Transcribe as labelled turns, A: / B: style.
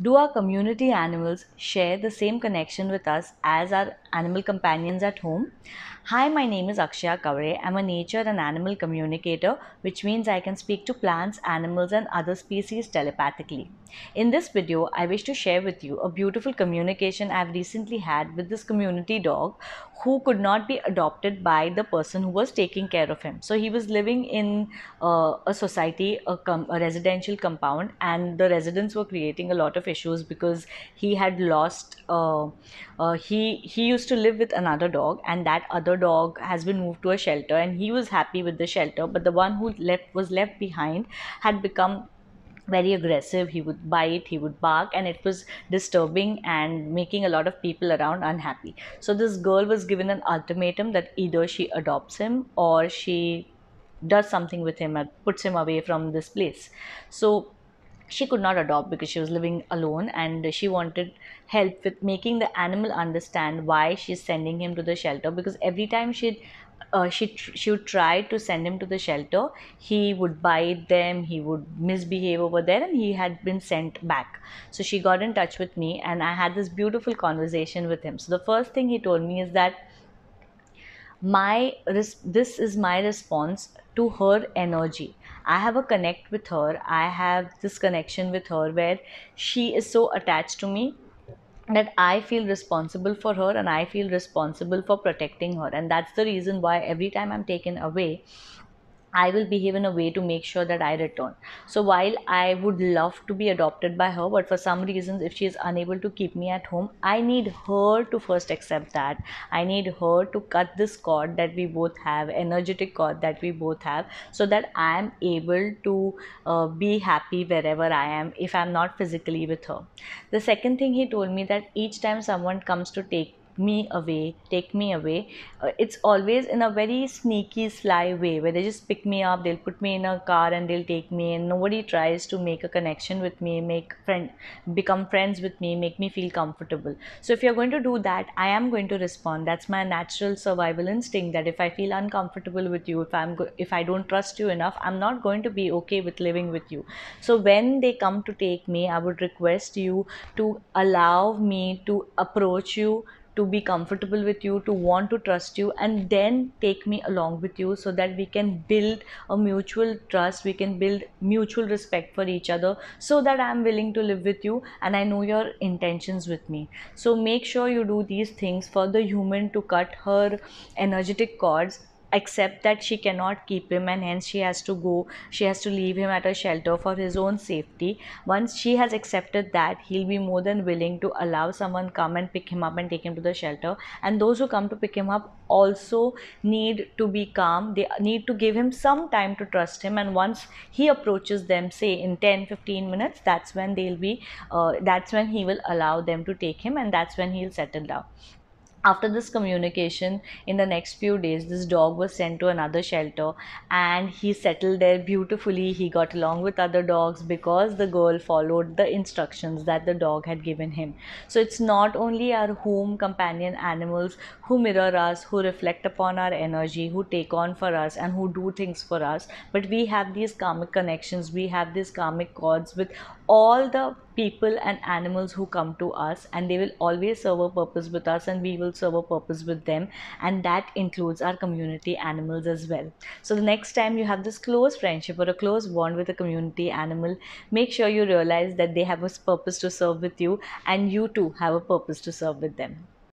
A: Do our community animals share the same connection with us as our animal companions at home. Hi, my name is Akshaya Kavre. I'm a nature and animal communicator, which means I can speak to plants, animals and other species telepathically. In this video, I wish to share with you a beautiful communication I've recently had with this community dog who could not be adopted by the person who was taking care of him. So he was living in uh, a society, a, a residential compound and the residents were creating a lot of issues because he had lost, uh, uh, he, he used to live with another dog, and that other dog has been moved to a shelter, and he was happy with the shelter, but the one who left was left behind had become very aggressive he would bite he would bark and it was disturbing and making a lot of people around unhappy so this girl was given an ultimatum that either she adopts him or she does something with him and puts him away from this place so she could not adopt because she was living alone and she wanted help with making the animal understand why she's sending him to the shelter because every time she'd uh, she she would try to send him to the shelter he would bite them he would misbehave over there and he had been sent back so she got in touch with me and i had this beautiful conversation with him so the first thing he told me is that my this is my response to her energy i have a connect with her i have this connection with her where she is so attached to me that I feel responsible for her and I feel responsible for protecting her. And that's the reason why every time I'm taken away, I will behave in a way to make sure that I return. So while I would love to be adopted by her, but for some reasons, if she is unable to keep me at home, I need her to first accept that. I need her to cut this cord that we both have, energetic cord that we both have, so that I am able to uh, be happy wherever I am if I'm not physically with her. The second thing he told me that each time someone comes to take me away, take me away. Uh, it's always in a very sneaky, sly way where they just pick me up, they'll put me in a car and they'll take me, and nobody tries to make a connection with me, make friend, become friends with me, make me feel comfortable. So if you're going to do that, I am going to respond. That's my natural survival instinct. That if I feel uncomfortable with you, if I'm go- if I don't trust you enough, I'm not going to be okay with living with you. So when they come to take me, I would request you to allow me to approach you to be comfortable with you, to want to trust you, and then take me along with you so that we can build a mutual trust, we can build mutual respect for each other so that I'm willing to live with you and I know your intentions with me. So make sure you do these things for the human to cut her energetic cords accept that she cannot keep him and hence she has to go she has to leave him at a shelter for his own safety once she has accepted that he'll be more than willing to allow someone come and pick him up and take him to the shelter and those who come to pick him up also need to be calm they need to give him some time to trust him and once he approaches them say in 10 15 minutes that's when they'll be uh, that's when he will allow them to take him and that's when he'll settle down after this communication in the next few days this dog was sent to another shelter and he settled there beautifully he got along with other dogs because the girl followed the instructions that the dog had given him so it's not only our home companion animals who mirror us who reflect upon our energy who take on for us and who do things for us but we have these karmic connections we have these karmic cords with all the people and animals who come to us and they will always serve a purpose with us and we will serve a purpose with them and that includes our community animals as well so the next time you have this close friendship or a close bond with a community animal make sure you realize that they have a purpose to serve with you and you too have a purpose to serve with them